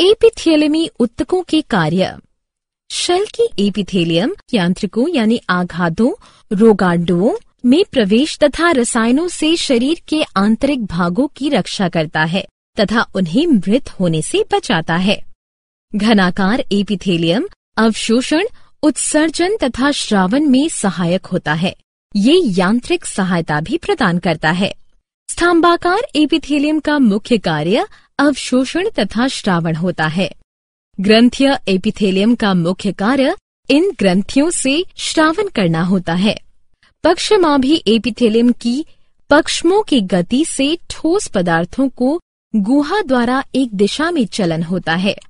एपिथेलमी उत्तकों के कार्य शल की एपिथेलियम यांत्रिकों यानी आघातों रोगाडुओं में प्रवेश तथा रसायनों से शरीर के आंतरिक भागों की रक्षा करता है तथा उन्हें मृत होने से बचाता है घनाकार एपिथेलियम अवशोषण उत्सर्जन तथा श्रावण में सहायक होता है ये यांत्रिक सहायता भी प्रदान करता है स्तंभाकार एपिथेलियम का मुख्य कार्य अवशोषण तथा श्रावण होता है ग्रंथिय एपिथेलियम का मुख्य कार्य इन ग्रंथियों से श्रावण करना होता है पक्षमा भी एपिथेलियम की पक्षमों की गति से ठोस पदार्थों को गुहा द्वारा एक दिशा में चलन होता है